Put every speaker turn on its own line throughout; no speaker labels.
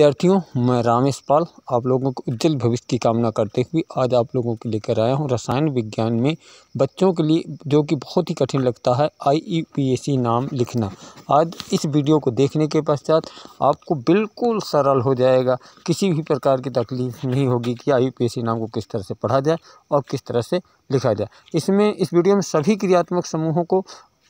विद्यार्थियों मैं रामेश पाल आप लोगों को उज्जवल भविष्य की कामना करते हुए आज आप लोगों के लेकर आया हूँ रसायन विज्ञान में बच्चों के लिए जो कि बहुत ही कठिन लगता है आईईपीएसी e नाम लिखना आज इस वीडियो को देखने के पश्चात आपको बिल्कुल सरल हो जाएगा किसी भी प्रकार की तकलीफ नहीं होगी कि आई e नाम को किस तरह से पढ़ा जाए और किस तरह से लिखा जाए इसमें इस वीडियो में सभी क्रियात्मक समूहों को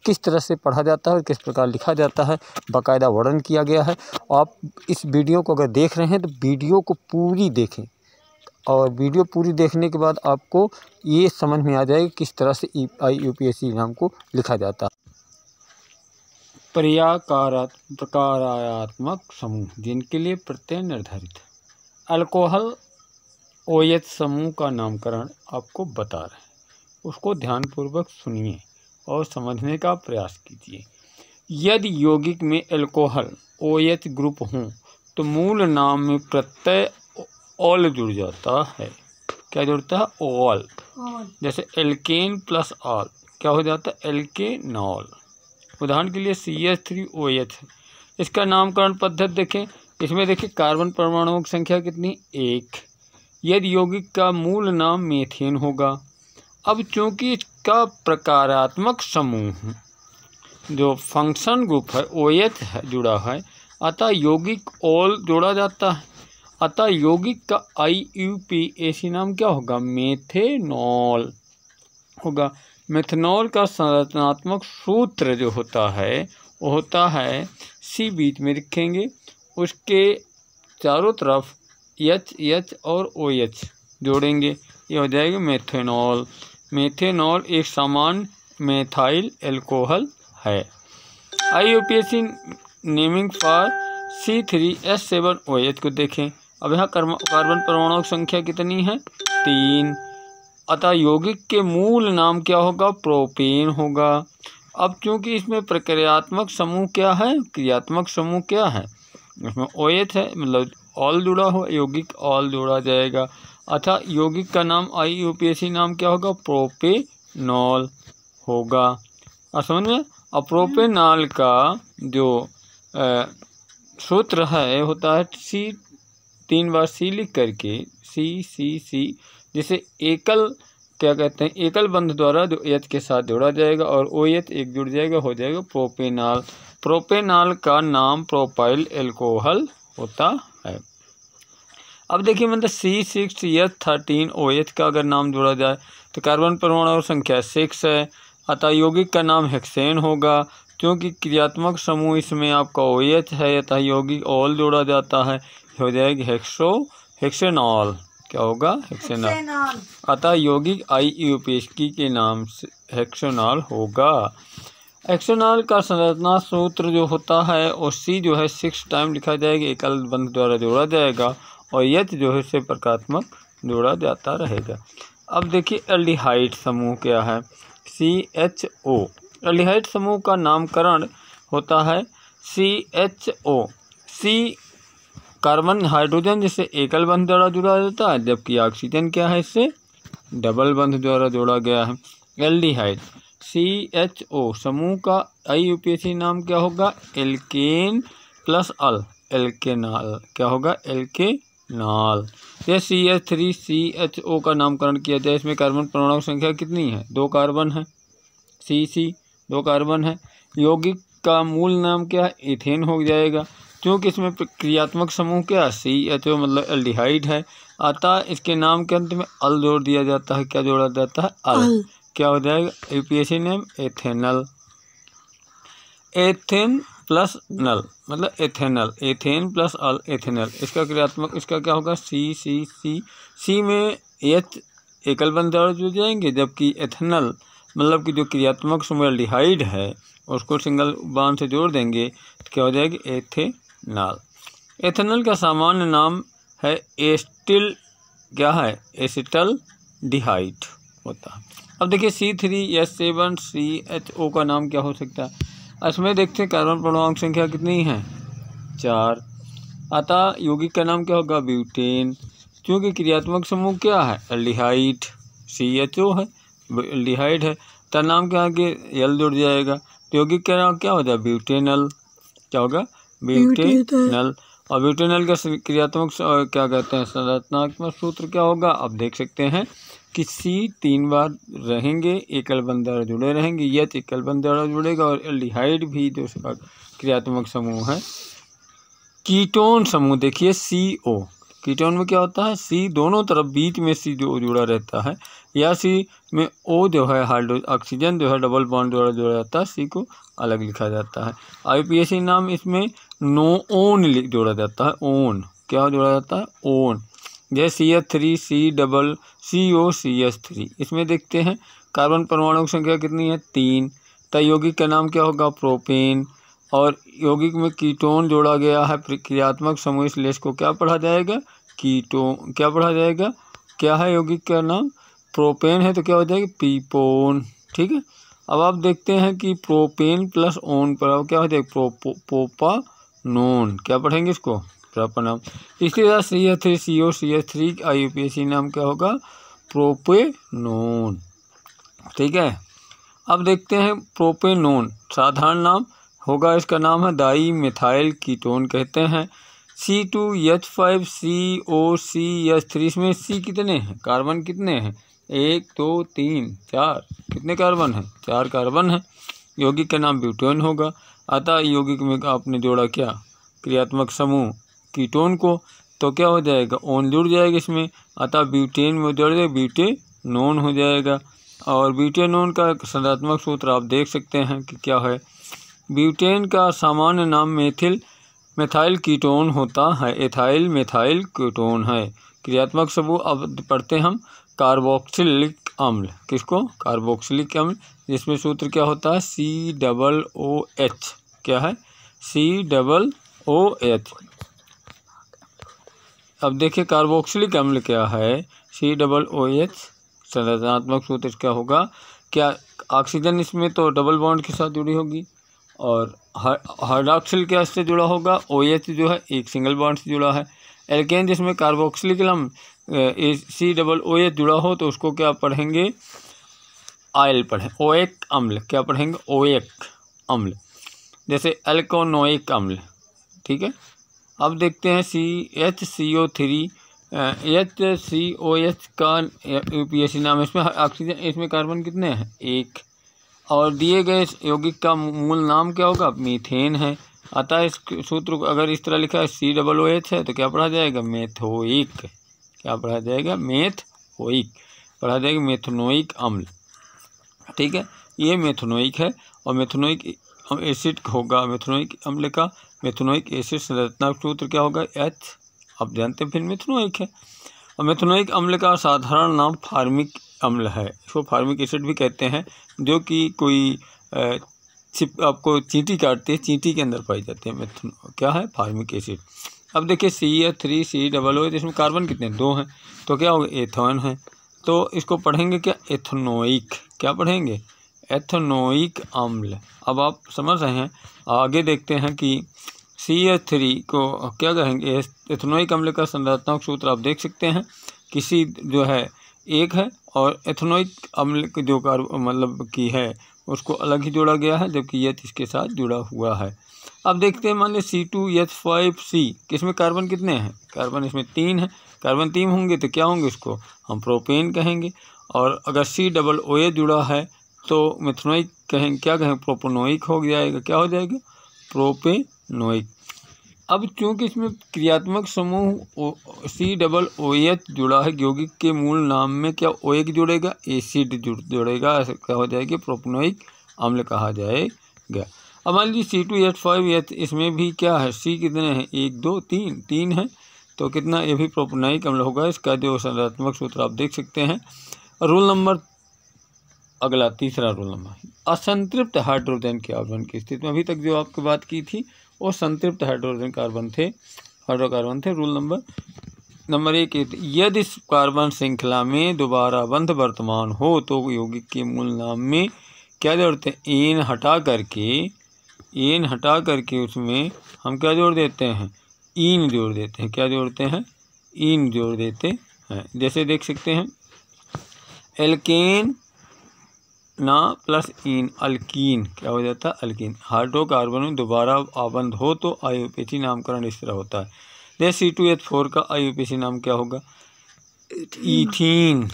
किस तरह से पढ़ा जाता है और किस प्रकार लिखा जाता है बाकायदा वर्णन किया गया है आप इस वीडियो को अगर देख रहे हैं तो वीडियो को पूरी देखें और वीडियो पूरी देखने के बाद आपको ये समझ में आ जाएगा किस तरह से I U P S C exam को लिखा जाता है प्रयाकारात्मक प्रकारात्मक समूह जिनके लिए प्रत्यय निर्धारित अल्कोहल ओयत समूह का नामकरण आपको बता रहे हैं उसको ध्यानपूर्वक सुनिए और समझने का प्रयास कीजिए यदि यौगिक में एल्कोहल ओ एच ग्रुप हों तो मूल नाम में प्रत्यय ऑल जुड़ जाता है क्या जुड़ता है ओल जैसे एल्केन प्लस ऑल क्या हो जाता है नॉल उदाहरण के लिए C H three O H इसका नामकरण पद्धति देखें इसमें देखिए कार्बन परमाणुओं की संख्या कितनी एक यदि यौगिक का मूल नाम मेथेन होगा अब चूंकि इस का प्रकारात्मक समूह जो फंक्शन ग्रुप है ओ एच जुड़ा है अतः यौगिक ओल जोड़ा जाता है अतः यौगिक का आई यू पी सी नाम क्या होगा मेथेनॉल होगा मेथेनॉल का संरचनात्मक सूत्र जो होता है वो होता है सी बीच में लिखेंगे उसके चारों तरफ एच एच और ओ एच जोड़ेंगे ये हो जाएगा मेथेनॉल मेथेनॉल एक सामान्य मेथाइल एल्कोहल है I U P S C naming for C three S seven O H को देखें अब यहाँ कार्बन परमाणु की संख्या कितनी है तीन अतः यौगिक के मूल नाम क्या होगा प्रोपेन होगा अब चूंकि इसमें प्रक्रियात्मक समूह क्या है क्रियात्मक समूह क्या है इसमें ओ एच है मतलब ऑल जुड़ा हो यौगिक ऑल जुड़ा जाएगा अतः यौगिक का नाम I U P S C नाम क्या होगा प्रोपेनॉल होगा और समझ में अप्रोपेनॉल का जो सूत्र है होता है सी तीन बार सी लिख करके सी सी सी जिसे एकल क्या कहते हैं एकल बंध द्वारा जो एच के साथ जोड़ा जाएगा और ओ एच एक जुड़ जाएगा हो जाएगा प्रोपेनॉल प्रोपेनॉल का नाम प्रोपाइल एल्कोहल होता है अब देखिए मतलब C six H thirteen O H का अगर नाम जोड़ा जाए तो कार्बन परमाणु और संख्या सिक्स है अतः यौगिक का नाम हेक्सेन होगा क्योंकि क्रियात्मक समूह इसमें आपका ओ एच है अतः यौगिक ऑल जोड़ा जाता है हो जाएगी हेक्सो हेक्सेनॉल क्या होगा हेक्सेनॉल अतः यौगिक आई यू e के नाम से हेक्सेनॉल होगा एक्सोनॉल का संरचना सूत्र जो होता है और सी जो है सिक्स टाइम लिखा जाएगा एकल बंध द्वारा जोड़ा जाएगा और यच जो है इससे प्रकात्मक जोड़ा जाता रहेगा अब देखिए एल्डिहाइड समूह क्या है सी एच ओ एल्डिहाइड समूह का नामकरण होता है C H O C carbon hydrogen जिसे एकल बंध द्वारा जुड़ा जाता है जबकि ऑक्सीजन क्या है इससे डबल बंध द्वारा जोड़ा गया है एल्डिहाइड सी एच ओ समूह का आई यू पी सी नाम क्या होगा एल्केन प्लस अल एल्केनाल क्या होगा एल्के नाल ये C H three C H O का नामकरण किया जाए इसमें कार्बन परमाणु संख्या कितनी है दो कार्बन है सी सी दो कार्बन है यौगिक का मूल नाम क्या है इथेन हो जाएगा क्योंकि इसमें प्रक्रियात्मक समूह क्या सी एच ओ मतलब एल्डिहाइड है अतः इसके नाम के अंत में अल जोड़ दिया जाता है क्या जोड़ा जाता है अल क्या हो जाएगा C name ethanal ethane plus नल मतलब ethanal ethane plus al ethanal इसका क्रियात्मक इसका क्या होगा सी सी सी सी में एच एकल बंध जुड़ जाएंगे जबकि एथेनल मतलब कि जो क्रियात्मक डिहाइड है उसको सिंगल बांध से जोड़ देंगे तो क्या हो जाएगी एथेनल एथेनल का सामान्य नाम है एस्टिल क्या है एसिटल डिहाइड होता है अब देखिए C three S seven C H O का नाम क्या हो सकता है इसमें देखते हैं कार्बन परमाणु संख्या कितनी है चार अतः यौगिक का नाम क्या होगा ब्यूटेन क्योंकि क्रियात्मक समूह क्या है एल्डिहाइड सी एच ओ है एल्डिहाइड है तो नाम क्या है कि एल जुड़ जाएगा तो यौगिक का नाम क्या हो है ब्यूटेनल क्या होगा ब्यूटेनल और ब्यूटेनल का क्रियात्मक क्या कहते हैं संरचनात्मक सूत्र क्या होगा आप देख सकते हैं कि सी तीन बार रहेंगे एकल बंधारा जुड़े रहेंगे यच एकल बंधारा जुड़ेगा और एल्डिहाइड भी जो उसका क्रियात्मक समूह है कीटोन समूह देखिए सी ओ कीटोन में क्या होता है सी दोनों तरफ बीच में सी जो जुड़ा रहता है या सी में ओ जो है हाइड्रो ऑक्सीजन जो है डबल बॉन्ड द्वारा जोड़ा जाता है सी को अलग लिखा जाता है आई नाम इसमें नो ओन जोड़ा जाता है ओन क्या जोड़ा जाता है ओन जैसे C H three C double C O C H three इसमें देखते हैं कार्बन परमाणु की संख्या कितनी है तीन तयोगिक का नाम क्या होगा प्रोपेन और यौगिक में कीटोन जोड़ा गया है प्रक्रियात्मक समूह इसलिए इसको क्या पढ़ा जाएगा कीटो क्या पढ़ा जाएगा क्या है यौगिक का नाम प्रोपेन है तो क्या हो जाएगा पीपोन ठीक है अब आप देखते हैं कि प्रोपेन प्लस ओन पर अब क्या हो जाएगा प्रोपो पोपा नोन क्या पढ़ेंगे इसको प्रॉपर नाम इसके साथ C H three C O C H three I U P S C नाम क्या होगा प्रोपेनोन ठीक है अब देखते हैं प्रोपेनोन साधारण नाम होगा इसका नाम है दाई मिथाइल कीटोन कहते हैं C two H five C O C H three इसमें सी कितने हैं कार्बन कितने हैं एक दो तो, तीन चार कितने कार्बन हैं चार कार्बन हैं यौगिक का नाम ब्यूटोन होगा अतः यौगिक में आपने जोड़ा क्या क्रियात्मक समूह कीटोन को तो क्या हो जाएगा ओन जुड़ जाएगा इसमें अतः ब्यूटेन में जोड़ जाएगा ब्यूटे नोन हो जाएगा और ब्यूटेनोन का सदात्मक सूत्र आप देख सकते हैं कि क्या है ब्यूटेन का सामान्य नाम मेथिल मेथाइल कीटोन होता है एथाइल मेथाइल कीटोन है क्रियात्मक समूह अब पढ़ते हम कार्बोक्सिलिक अम्ल किसको कार्बोक्सिलिक अम्ल जिसमें सूत्र क्या होता है सी डबल ओ एच क्या है सी डबल ओ एच अब देखिए कार्बोक्सिलिक अम्ल क्या है सी डबल ओ एच संरचनात्मक सूत्र क्या होगा क्या ऑक्सीजन इसमें तो डबल बॉन्ड के साथ जुड़ी होगी और हाइड्रोक्सिल क्या इससे जुड़ा होगा ओ एच जो है एक सिंगल बॉन्ड से जुड़ा है एल्केन जिसमें कार्बोक्सिलिकलम ए सी डबल ओ एच जुड़ा हो तो उसको क्या पढ़ेंगे आयल पढ़ें ओएक अम्ल क्या पढ़ेंगे ओएक अम्ल जैसे एल्कोनोइक अम्ल ठीक है अब देखते हैं C H C O three H C O H का यू पी एस सी नाम इसमें ऑक्सीजन इसमें कार्बन कितने हैं एक और दिए गए यौगिक का मूल नाम क्या होगा मीथेन है अतः इस सूत्र को अगर इस तरह लिखा है सी डबल ओ एच है तो क्या पढ़ा जाएगा मेथोइक क्या पढ़ा जाएगा मेथोइक पढ़ा जाएगा मेथनोइक अम्ल ठीक है ये मेथनोइक है और मेथनोइक एसिड होगा मेथनोइक अम्ल का मेथनोइक एसिड संरचना सूत्र क्या होगा एच आप जानते हैं फिर मेथनोइक है और मेथनोइक अम्ल का साधारण नाम फार्मिक अम्ल है इसको फार्मिक एसिड भी कहते हैं जो कि कोई छिप आपको चींटी काटती है चींटी के अंदर पाई जाती है मेथन क्या है फार्मिक एसिड अब देखिए सी ए थ्री सी डबल ओ इसमें कार्बन कितने दो हैं तो क्या होगा एथोन है तो इसको पढ़ेंगे क्या एथनोइक क्या पढ़ेंगे एथनोइक अम्ल अब आप समझ रहे हैं आगे देखते हैं कि सी एच थ्री को क्या कहेंगे एथनोइक अम्ल का संरचनात्मक सूत्र आप देख सकते हैं किसी जो है एक है और एथनोइक अम्ल जो कार्ब मतलब की है उसको अलग ही जोड़ा गया है जबकि यथ इसके साथ जुड़ा हुआ है अब देखते हैं मान लें सी टू यथ फाइव सी इसमें कार्बन कितने हैं कार्बन इसमें तीन है कार्बन तीन होंगे तो क्या होंगे इसको हम प्रोपेन कहेंगे और अगर सी डबल ओ ए जुड़ा है तो मिथनोइक कहें क्या कहें प्रोपोनोइक हो जाएगा क्या हो जाएगा प्रोपेनोइक अब चूंकि इसमें क्रियात्मक समूह सी डबल ओ एच जुड़ा है यौगिक के मूल नाम में क्या ओ एक जुड़ेगा एसिड जुड़ जुड़ेगा ऐसा क्या हो जाएगी प्रोपनोइक अम्ल कहा जाएगा अब मान लीजिए C two H five H इसमें भी क्या है सी कितने हैं एक दो तीन तीन है तो कितना ये भी प्रोपनाइक अम्ल होगा इसका जो संरचनात्मक सूत्र आप देख सकते हैं रूल नंबर अगला तीसरा रूल नंबर असंतृप्त हाइड्रोजन के आवरण की स्थिति में अभी तक जो आपको बात की थी और संतृप्त हाइड्रोजन कार्बन थे हाइड्रोकार्बन थे रूल नंबर नंबर एक यदि इस कार्बन श्रृंखला में दोबारा बंध वर्तमान हो तो यौगिक के मूल नाम में क्या जोड़ते हैं एन हटा करके एन हटा करके उसमें हम क्या जोड़ देते हैं ईन जोड़ देते हैं क्या जोड़ते हैं ईन जोड़ देते हैं जैसे देख सकते हैं एल्केन ना प्लस इन अल्कीन क्या हो जाता है अल्किन हाइड्रोकार्बन में दोबारा आबंद हो तो आईयूपीसी नामकरण इस तरह होता है जैसे सी टू एच फोर का सी नाम क्या होगा इथीन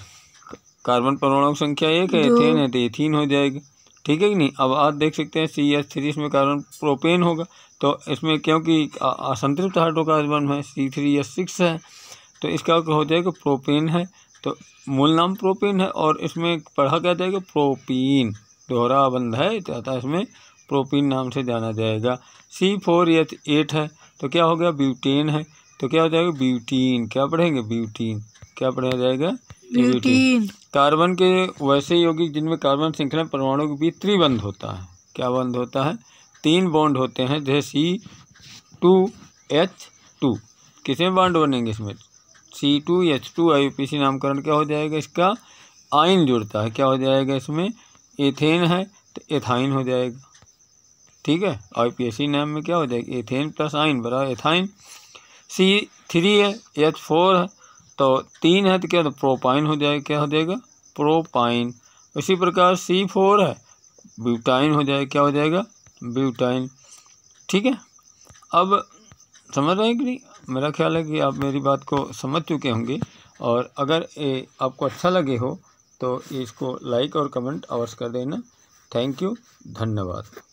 कार्बन परमाणु की संख्या एक है एथेन है तो एथीन हो जाएगी ठीक है कि नहीं अब आप देख सकते हैं सी एच थ्री इसमें कार्बन प्रोपेन होगा तो इसमें क्योंकि असंतृप्त हाइड्रोकार्बन है सी थ्री एच सिक्स है तो इसका हो जाएगा प्रोपेन है तो मूल नाम प्रोपीन है और इसमें पढ़ा क्या जाएगा प्रोपीन दोहरा बंध है जाता इसमें प्रोपीन नाम से जाना जाएगा सी फोर एच एट है तो क्या हो गया ब्यूटेन है तो क्या हो जाएगा ब्यूटीन क्या पढ़ेंगे ब्यूटीन क्या पढ़ा जाएगा ब्यूटीन कार्बन के वैसे यौगिक जिनमें कार्बन श्रृंखला परमाणु के बीच त्रिबंध होता है क्या बंध होता है तीन बॉन्ड होते हैं जैसे सी टू एच टू किसमें बॉन्ड बनेंगे इसमें C two H two I P C नामकरण क्या हो जाएगा इसका आइन जुड़ता है क्या हो जाएगा इसमें एथेन है तो एथाइन हो जाएगा ठीक है आई पी एस सी नाम में क्या हो जाएगा एथेन प्लस आइन बराबर एथाइन सी थ्री है एच फोर है तो तीन है तो क्या तो प्रोपाइन हो जाएगा क्या हो जाएगा प्रोपाइन उसी प्रकार सी फोर है ब्यूटाइन हो जाएगा क्या हो जाएगा ब्यूटाइन ठीक है अब समझ रहे हैं कि नहीं मेरा ख्याल है कि आप मेरी बात को समझ चुके होंगे और अगर ये आपको अच्छा लगे हो तो इसको लाइक और कमेंट अवश्य कर देना थैंक यू धन्यवाद